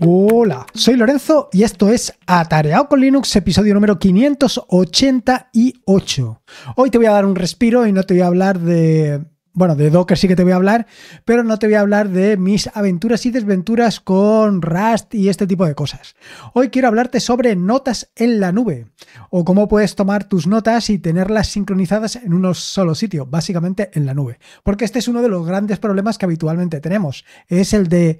Hola, soy Lorenzo y esto es Atareado con Linux, episodio número 588. Hoy te voy a dar un respiro y no te voy a hablar de... Bueno, de Docker sí que te voy a hablar, pero no te voy a hablar de mis aventuras y desventuras con Rust y este tipo de cosas. Hoy quiero hablarte sobre notas en la nube, o cómo puedes tomar tus notas y tenerlas sincronizadas en un solo sitio, básicamente en la nube. Porque este es uno de los grandes problemas que habitualmente tenemos. Es el de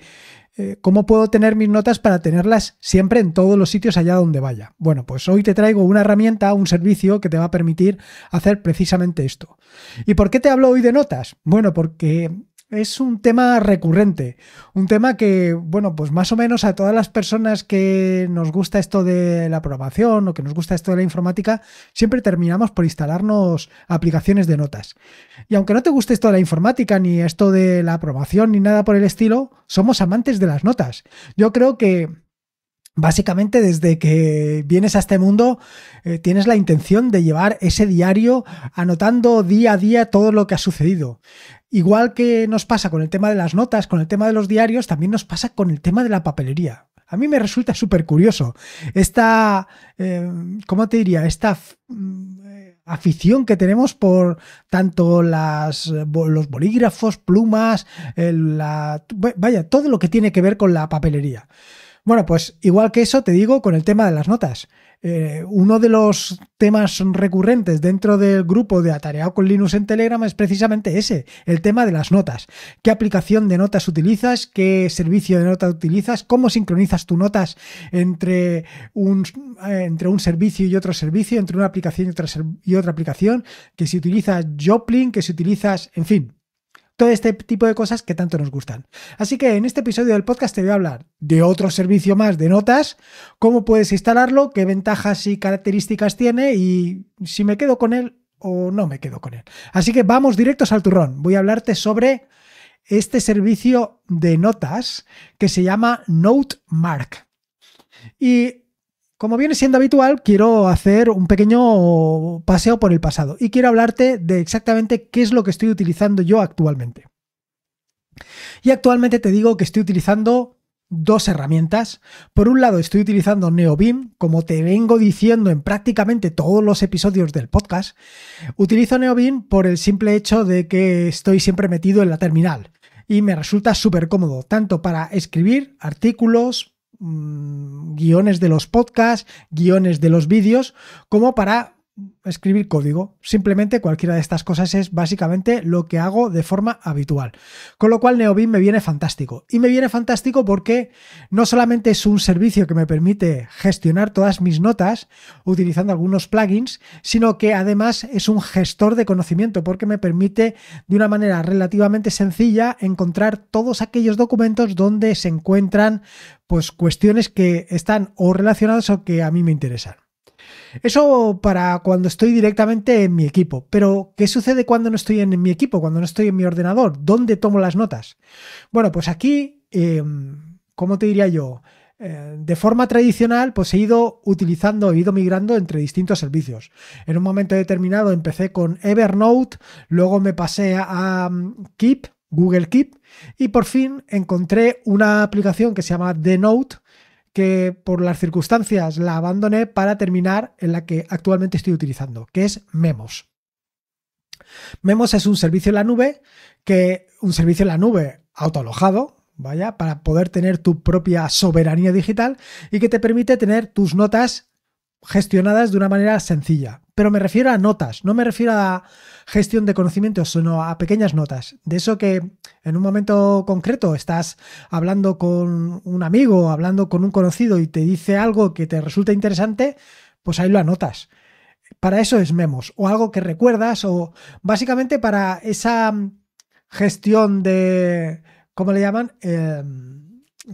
eh, ¿cómo puedo tener mis notas para tenerlas siempre en todos los sitios allá donde vaya? Bueno, pues hoy te traigo una herramienta, un servicio que te va a permitir hacer precisamente esto. ¿Y por qué te hablo hoy de notas? Bueno, porque es un tema recurrente, un tema que, bueno, pues más o menos a todas las personas que nos gusta esto de la programación o que nos gusta esto de la informática, siempre terminamos por instalarnos aplicaciones de notas. Y aunque no te guste esto de la informática, ni esto de la programación, ni nada por el estilo, somos amantes de las notas. Yo creo que Básicamente, desde que vienes a este mundo, eh, tienes la intención de llevar ese diario anotando día a día todo lo que ha sucedido. Igual que nos pasa con el tema de las notas, con el tema de los diarios, también nos pasa con el tema de la papelería. A mí me resulta súper curioso esta, eh, ¿cómo te diría? Esta mm, afición que tenemos por tanto los bolígrafos, plumas, eh, la, vaya, todo lo que tiene que ver con la papelería. Bueno, pues igual que eso te digo con el tema de las notas. Eh, uno de los temas recurrentes dentro del grupo de Atareado con Linux en Telegram es precisamente ese, el tema de las notas. ¿Qué aplicación de notas utilizas? ¿Qué servicio de notas utilizas? ¿Cómo sincronizas tus notas entre un, eh, entre un servicio y otro servicio, entre una aplicación y otra, y otra aplicación? ¿Que si utilizas Joplin? ¿Que si utilizas, en fin? todo este tipo de cosas que tanto nos gustan. Así que en este episodio del podcast te voy a hablar de otro servicio más de notas, cómo puedes instalarlo, qué ventajas y características tiene y si me quedo con él o no me quedo con él. Así que vamos directos al turrón. Voy a hablarte sobre este servicio de notas que se llama NoteMark. Y como viene siendo habitual, quiero hacer un pequeño paseo por el pasado y quiero hablarte de exactamente qué es lo que estoy utilizando yo actualmente. Y actualmente te digo que estoy utilizando dos herramientas. Por un lado, estoy utilizando NeoBeam, como te vengo diciendo en prácticamente todos los episodios del podcast. Utilizo NeoBeam por el simple hecho de que estoy siempre metido en la terminal y me resulta súper cómodo, tanto para escribir artículos, Mm, guiones de los podcasts, guiones de los vídeos, como para escribir código. Simplemente cualquiera de estas cosas es básicamente lo que hago de forma habitual. Con lo cual NeoBim me viene fantástico. Y me viene fantástico porque no solamente es un servicio que me permite gestionar todas mis notas utilizando algunos plugins, sino que además es un gestor de conocimiento porque me permite de una manera relativamente sencilla encontrar todos aquellos documentos donde se encuentran pues cuestiones que están o relacionadas o que a mí me interesan. Eso para cuando estoy directamente en mi equipo. Pero, ¿qué sucede cuando no estoy en mi equipo, cuando no estoy en mi ordenador? ¿Dónde tomo las notas? Bueno, pues aquí, em, ¿cómo te diría yo? Eh, de forma tradicional, pues he ido utilizando, he ido migrando entre distintos servicios. En un momento determinado empecé con Evernote, luego me pasé a mm, Keep, Google Keep, y por fin encontré una aplicación que se llama The Note, que por las circunstancias la abandoné para terminar en la que actualmente estoy utilizando, que es Memos. Memos es un servicio en la nube, que un servicio en la nube autoalojado, vaya, para poder tener tu propia soberanía digital y que te permite tener tus notas gestionadas de una manera sencilla. Pero me refiero a notas, no me refiero a gestión de conocimientos, sino a pequeñas notas. De eso que en un momento concreto estás hablando con un amigo, hablando con un conocido y te dice algo que te resulta interesante, pues ahí lo anotas. Para eso es memos, o algo que recuerdas, o básicamente para esa gestión de, ¿cómo le llaman? Eh,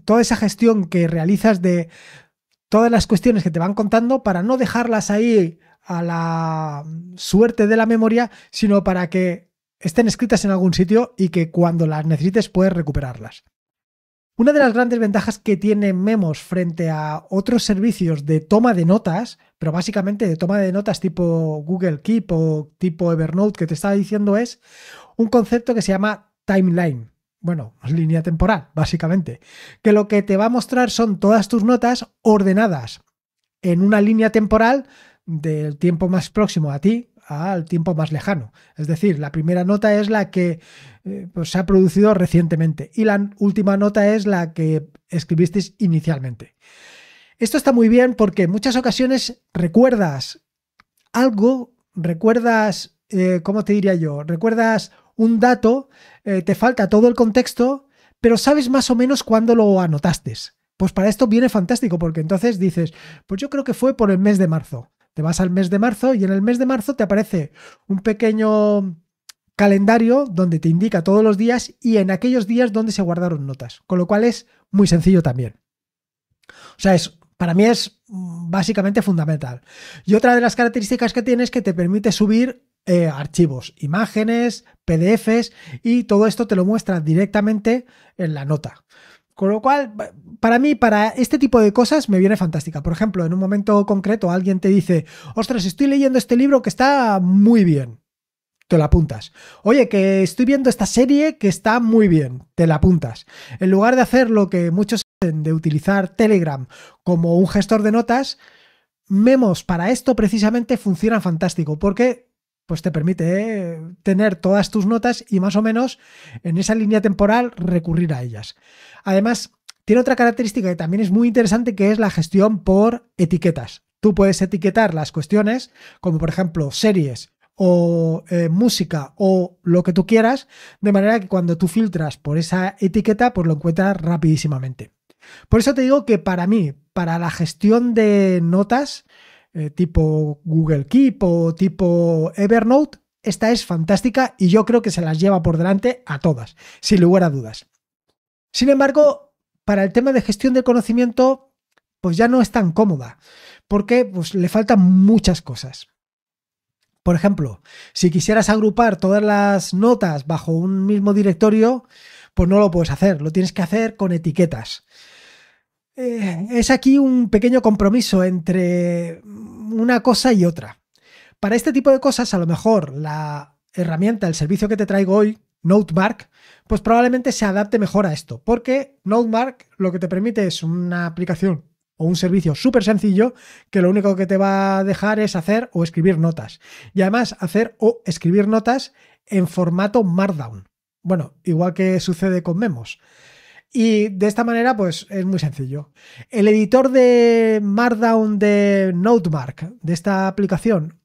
toda esa gestión que realizas de todas las cuestiones que te van contando para no dejarlas ahí a la suerte de la memoria, sino para que estén escritas en algún sitio y que cuando las necesites puedes recuperarlas. Una de las grandes ventajas que tiene Memos frente a otros servicios de toma de notas, pero básicamente de toma de notas tipo Google Keep o tipo Evernote que te estaba diciendo es un concepto que se llama timeline bueno, línea temporal, básicamente, que lo que te va a mostrar son todas tus notas ordenadas en una línea temporal del tiempo más próximo a ti al tiempo más lejano. Es decir, la primera nota es la que eh, pues, se ha producido recientemente y la última nota es la que escribiste inicialmente. Esto está muy bien porque en muchas ocasiones recuerdas algo, recuerdas, eh, ¿cómo te diría yo? Recuerdas un dato, eh, te falta todo el contexto, pero sabes más o menos cuándo lo anotaste. Pues para esto viene fantástico, porque entonces dices, pues yo creo que fue por el mes de marzo. Te vas al mes de marzo y en el mes de marzo te aparece un pequeño calendario donde te indica todos los días y en aquellos días donde se guardaron notas, con lo cual es muy sencillo también. O sea, es, para mí es mm, básicamente fundamental. Y otra de las características que tiene es que te permite subir eh, archivos, imágenes, PDFs y todo esto te lo muestra directamente en la nota. Con lo cual, para mí, para este tipo de cosas me viene fantástica. Por ejemplo, en un momento concreto alguien te dice, ostras, estoy leyendo este libro que está muy bien. Te lo apuntas. Oye, que estoy viendo esta serie que está muy bien. Te la apuntas. En lugar de hacer lo que muchos hacen de utilizar Telegram como un gestor de notas, memos para esto precisamente funciona fantástico porque pues te permite eh, tener todas tus notas y más o menos en esa línea temporal recurrir a ellas. Además, tiene otra característica que también es muy interesante que es la gestión por etiquetas. Tú puedes etiquetar las cuestiones, como por ejemplo series o eh, música o lo que tú quieras, de manera que cuando tú filtras por esa etiqueta, pues lo encuentras rapidísimamente. Por eso te digo que para mí, para la gestión de notas, eh, tipo Google Keep o tipo Evernote, esta es fantástica y yo creo que se las lleva por delante a todas, sin lugar a dudas. Sin embargo, para el tema de gestión del conocimiento, pues ya no es tan cómoda, porque pues, le faltan muchas cosas. Por ejemplo, si quisieras agrupar todas las notas bajo un mismo directorio, pues no lo puedes hacer, lo tienes que hacer con etiquetas. Eh, es aquí un pequeño compromiso entre una cosa y otra. Para este tipo de cosas, a lo mejor la herramienta, el servicio que te traigo hoy, Notemark, pues probablemente se adapte mejor a esto, porque Notemark lo que te permite es una aplicación o un servicio súper sencillo que lo único que te va a dejar es hacer o escribir notas. Y además hacer o escribir notas en formato Markdown. Bueno, igual que sucede con Memos. Y de esta manera, pues es muy sencillo. El editor de Markdown de Notemark, de esta aplicación,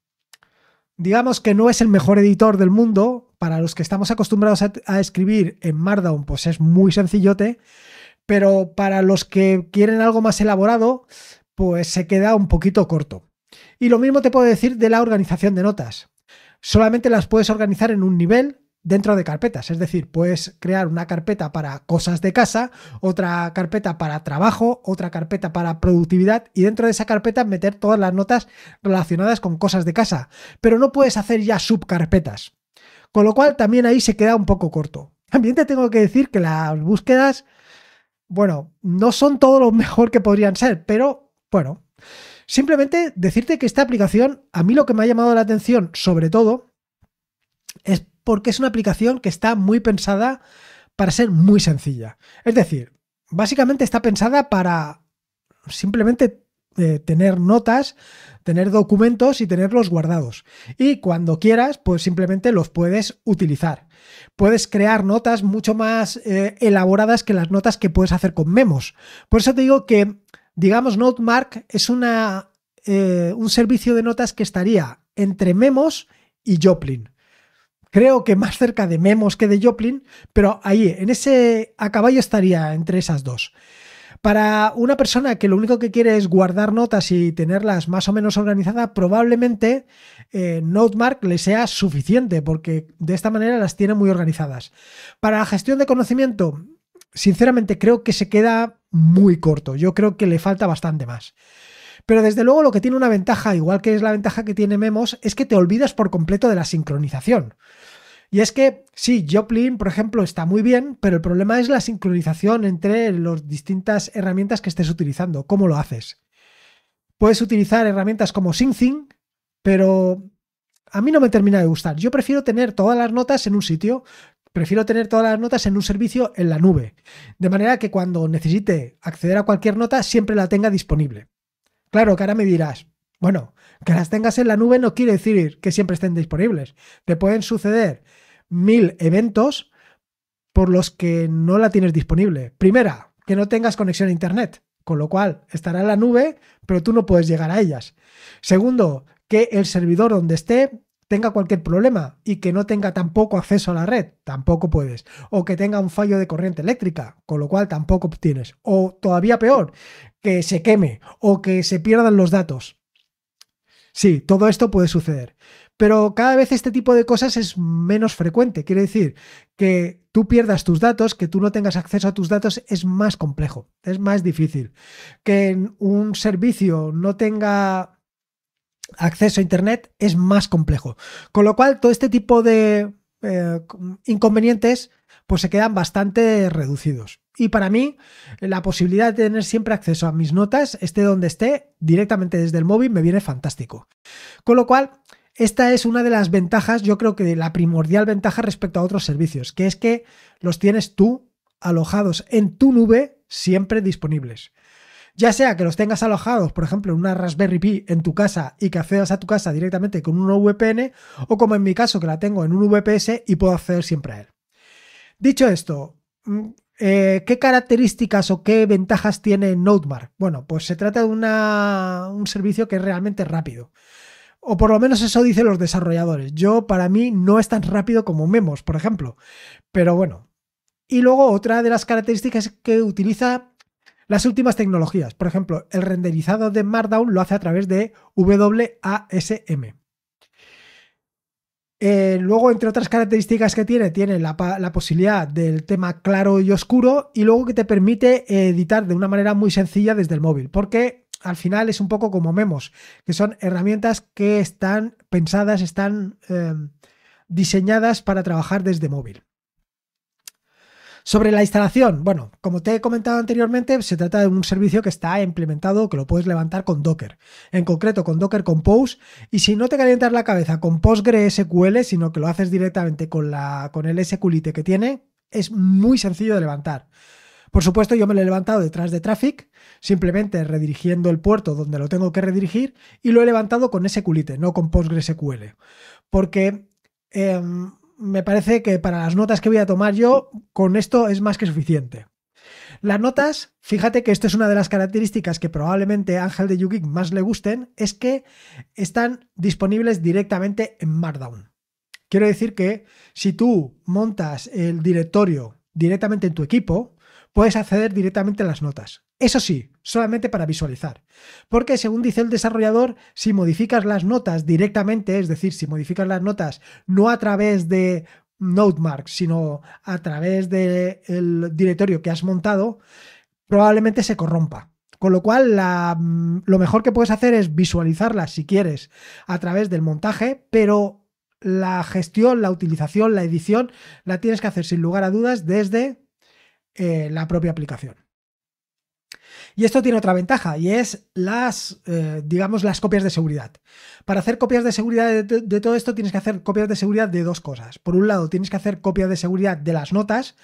digamos que no es el mejor editor del mundo. Para los que estamos acostumbrados a, escribir en Markdown, pues es muy sencillote. Pero para los que quieren algo más elaborado, pues se queda un poquito corto. Y lo mismo te puedo decir de la organización de notas. Solamente las puedes organizar en un nivel, dentro de carpetas. Es decir, puedes crear una carpeta para cosas de casa, otra carpeta para trabajo, otra carpeta para productividad y dentro de esa carpeta meter todas las notas relacionadas con cosas de casa. Pero no puedes hacer ya subcarpetas. Con lo cual también ahí se queda un poco corto. También te tengo que decir que las búsquedas, bueno, no son todo lo mejor que podrían ser, pero bueno. Simplemente decirte que esta aplicación, a mí lo que me ha llamado la atención sobre todo, porque es una aplicación que está muy pensada para ser muy sencilla. Es decir, básicamente está pensada para simplemente eh, tener notas, tener documentos y tenerlos guardados. Y cuando quieras, pues simplemente los puedes utilizar. Puedes crear notas mucho más eh, elaboradas que las notas que puedes hacer con memos. Por eso te digo que, digamos, Notemark es una, eh, un servicio de notas que estaría entre memos y Joplin creo que más cerca de Memos que de Joplin, pero ahí, en ese, a caballo estaría entre esas dos. Para una persona que lo único que quiere es guardar notas y tenerlas más o menos organizadas, probablemente eh, Notemark le sea suficiente, porque de esta manera las tiene muy organizadas. Para la gestión de conocimiento, sinceramente creo que se queda muy corto. Yo creo que le falta bastante más. Pero desde luego lo que tiene una ventaja, igual que es la ventaja que tiene Memos, es que te olvidas por completo de la sincronización. Y es que, sí, Joplin, por ejemplo, está muy bien, pero el problema es la sincronización entre las distintas herramientas que estés utilizando. ¿Cómo lo haces? Puedes utilizar herramientas como SyncThing, pero a mí no me termina de gustar. Yo prefiero tener todas las notas en un sitio, prefiero tener todas las notas en un servicio en la nube, de manera que cuando necesite acceder a cualquier nota siempre la tenga disponible. Claro que ahora me dirás, bueno, que las tengas en la nube no quiere decir que siempre estén disponibles. Te pueden suceder mil eventos por los que no la tienes disponible. Primera, que no tengas conexión a Internet, con lo cual estará en la nube, pero tú no puedes llegar a ellas. Segundo, que el servidor donde esté tenga cualquier problema y que no tenga tampoco acceso a la red, tampoco puedes. O que tenga un fallo de corriente eléctrica, con lo cual tampoco obtienes. O todavía peor, que se queme o que se pierdan los datos. Sí, todo esto puede suceder. Pero cada vez este tipo de cosas es menos frecuente. Quiere decir que tú pierdas tus datos, que tú no tengas acceso a tus datos, es más complejo, es más difícil. Que un servicio no tenga acceso a Internet es más complejo. Con lo cual, todo este tipo de eh, inconvenientes pues se quedan bastante reducidos. Y para mí, la posibilidad de tener siempre acceso a mis notas, esté donde esté, directamente desde el móvil, me viene fantástico. Con lo cual, esta es una de las ventajas, yo creo que la primordial ventaja respecto a otros servicios, que es que los tienes tú alojados en tu nube siempre disponibles. Ya sea que los tengas alojados, por ejemplo, en una Raspberry Pi en tu casa y que accedas a tu casa directamente con un VPN, o como en mi caso, que la tengo en un VPS y puedo acceder siempre a él. Dicho esto, mm, eh, ¿Qué características o qué ventajas tiene Notemark? Bueno, pues se trata de un servicio que es realmente rápido. O por lo menos eso dicen los desarrolladores. Yo, para mí, no es tan rápido como Memos, por ejemplo. Pero bueno. Y luego otra de las características es que utiliza las últimas tecnologías, por ejemplo, el renderizado de Markdown lo hace a través de WASM. Eh, luego, entre otras características que tiene, tiene la, posibilidad del tema claro y oscuro y luego que te permite editar de una manera muy sencilla desde el móvil, porque al final es un poco como Memos, que son herramientas que están pensadas, están eh, diseñadas para trabajar desde móvil. Sobre la instalación, bueno, como te he comentado anteriormente, se trata de un servicio que está implementado, que lo puedes levantar con Docker, en concreto con Docker Compose, y si no te calientas la cabeza con PostgreSQL, sino que lo haces directamente con, la, con el SQLite que tiene, es muy sencillo de levantar. Por supuesto, yo me lo he levantado detrás de Traffic, simplemente redirigiendo el puerto donde lo tengo que redirigir y lo he levantado con SQLite, no con PostgreSQL. Porque em, me parece que para las notas que voy a tomar yo, con esto es más que suficiente. Las notas, fíjate que esto es una de las características que probablemente a Ángel de Yugik más le gusten, es que están disponibles directamente en Markdown. Quiero decir que si tú montas el directorio directamente en tu equipo, puedes acceder directamente a las notas. Eso sí, solamente para visualizar. Porque según dice el desarrollador, si modificas las notas directamente, es decir, si modificas las notas no a través de Notemark, sino a través del directorio que has montado, probablemente se corrompa. Con lo cual, mm, lo mejor que puedes hacer es visualizarlas si quieres a través del montaje, pero la gestión, la utilización, la edición la tienes que hacer sin lugar a dudas desde eh, la propia aplicación. Y esto tiene otra ventaja y es las, eh, digamos, las copias de seguridad. Para hacer copias de seguridad de, todo esto tienes que hacer copias de seguridad de dos cosas. Por un lado, tienes que hacer copia de seguridad de las notas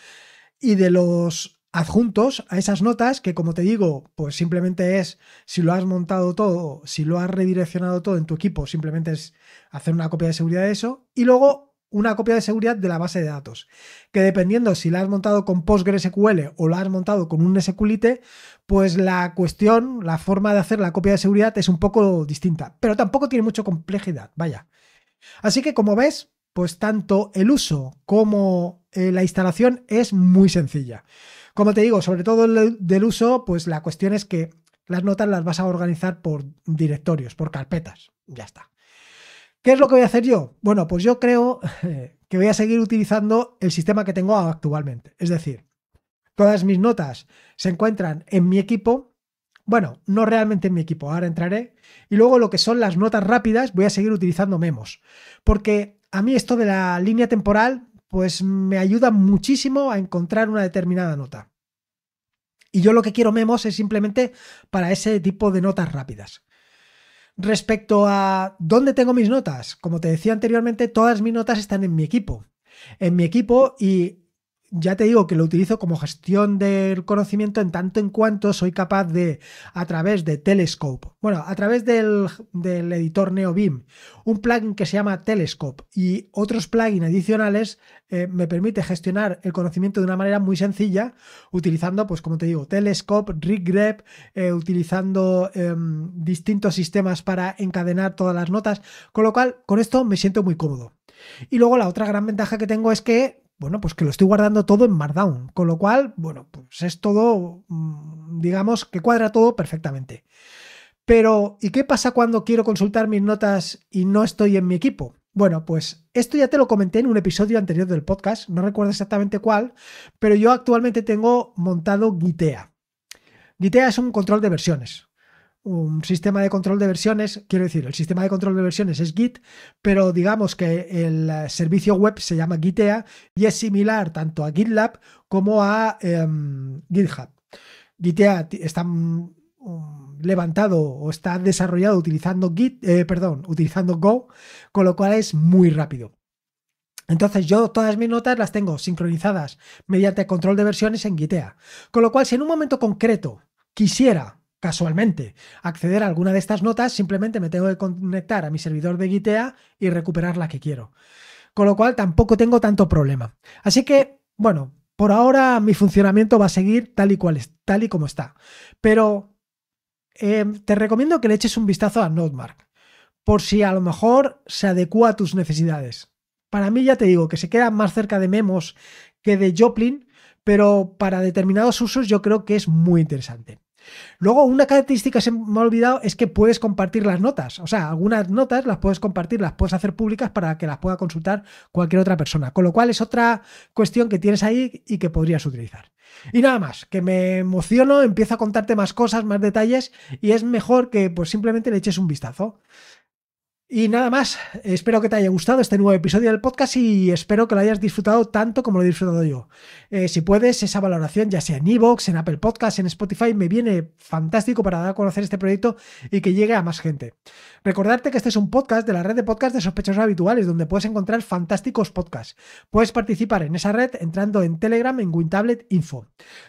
y de los adjuntos a esas notas que como te digo pues simplemente es si lo has montado todo si lo has redireccionado todo en tu equipo simplemente es hacer una copia de seguridad de eso y luego una copia de seguridad de la base de datos, que dependiendo si la has montado con PostgreSQL o la has montado con un SQLite, pues la cuestión, la forma de hacer la copia de seguridad es un poco distinta, pero tampoco tiene mucha complejidad, vaya. Así que como ves, pues tanto el uso como eh, la instalación es muy sencilla. Como te digo, sobre todo del uso, pues la cuestión es que las notas las vas a organizar por directorios, por carpetas, ya está. ¿Qué es lo que voy a hacer yo? Bueno, pues yo creo que voy a seguir utilizando el sistema que tengo actualmente. Es decir, todas mis notas se encuentran en mi equipo. Bueno, no realmente en mi equipo, ahora entraré. Y luego lo que son las notas rápidas, voy a seguir utilizando memos. Porque a mí esto de la línea temporal, pues me ayuda muchísimo a encontrar una determinada nota. Y yo lo que quiero memos es simplemente para ese tipo de notas rápidas. Respecto a dónde tengo mis notas, como te decía anteriormente, todas mis notas están en mi equipo. En mi equipo y ya te digo que lo utilizo como gestión del conocimiento en tanto en cuanto soy capaz de, a través de Telescope, bueno, a través del, del editor NeoBeam, un plugin que se llama Telescope y otros plugins adicionales eh, me permite gestionar el conocimiento de una manera muy sencilla, utilizando, pues como te digo, Telescope, RigGrep, eh, utilizando em, distintos sistemas para encadenar todas las notas, con lo cual con esto me siento muy cómodo. Y luego la otra gran ventaja que tengo es que bueno, pues que lo estoy guardando todo en Markdown, con lo cual, bueno, pues es todo, mm, digamos, que cuadra todo perfectamente. Pero, ¿y qué pasa cuando quiero consultar mis notas y no estoy en mi equipo? Bueno, pues esto ya te lo comenté en un episodio anterior del podcast, no recuerdo exactamente cuál, pero yo actualmente tengo montado Gitea. Gitea es un control de versiones, un sistema de control de versiones, quiero decir, el sistema de control de versiones es Git, pero digamos que el eh, servicio web se llama Gitea y es similar tanto a GitLab como a em, GitHub. Gitea está mm, mm, levantado o está desarrollado utilizando Git, eh, perdón, utilizando Go, con lo cual es muy rápido. Entonces yo todas mis notas las tengo sincronizadas mediante control de versiones en Gitea. Con lo cual, si en un momento concreto quisiera casualmente acceder a alguna de estas notas, simplemente me tengo que conectar a mi servidor de Gitea y recuperar la que quiero. Con lo cual tampoco tengo tanto problema. Así que, bueno, por ahora mi funcionamiento va a seguir tal y cual tal y como está. Pero em, te recomiendo que le eches un vistazo a Notemark, por si a lo mejor se adecúa a tus necesidades. Para mí ya te digo que se queda más cerca de Memos que de Joplin, pero para determinados usos yo creo que es muy interesante. Luego, una característica que se me ha olvidado es que puedes compartir las notas. O sea, algunas notas las puedes compartir, las puedes hacer públicas para que las pueda consultar cualquier otra persona. Con lo cual es otra cuestión que tienes ahí y que podrías utilizar. Y nada más, que me emociono, empiezo a contarte más cosas, más detalles y es mejor que pues simplemente le eches un vistazo. Y nada más, espero que te haya gustado este nuevo episodio del podcast y espero que lo hayas disfrutado tanto como lo he disfrutado yo. Eh, si puedes, esa valoración, ya sea en Evox, en Apple Podcasts, en Spotify, me viene fantástico para dar a conocer este proyecto y que llegue a más gente. Recordarte que este es un podcast de la red de podcasts de sospechosos habituales, donde puedes encontrar fantásticos podcasts. Puedes participar en esa red entrando en Telegram en WinTablet Info.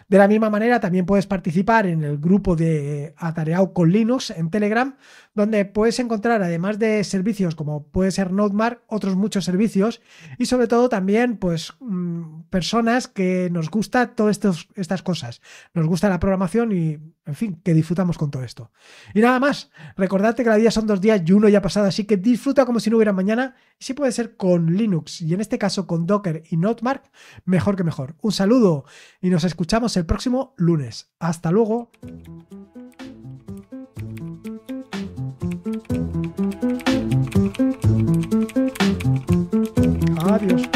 De la misma manera, también puedes participar en el grupo de Atareado con Linux en Telegram, donde puedes encontrar, además de servicios como puede ser Notemark, otros muchos servicios y sobre todo también, pues, mm, personas que nos gusta todas estas cosas. Nos gusta la programación y, en fin, que disfrutamos con todo esto. Y nada más, recordarte que la vida son dos días y uno ya ha pasado, así que disfruta como si no hubiera mañana. Si puede ser con Linux y en este caso con Docker y Notmark, mejor que mejor. Un saludo y nos escuchamos el próximo lunes. Hasta luego. Adiós.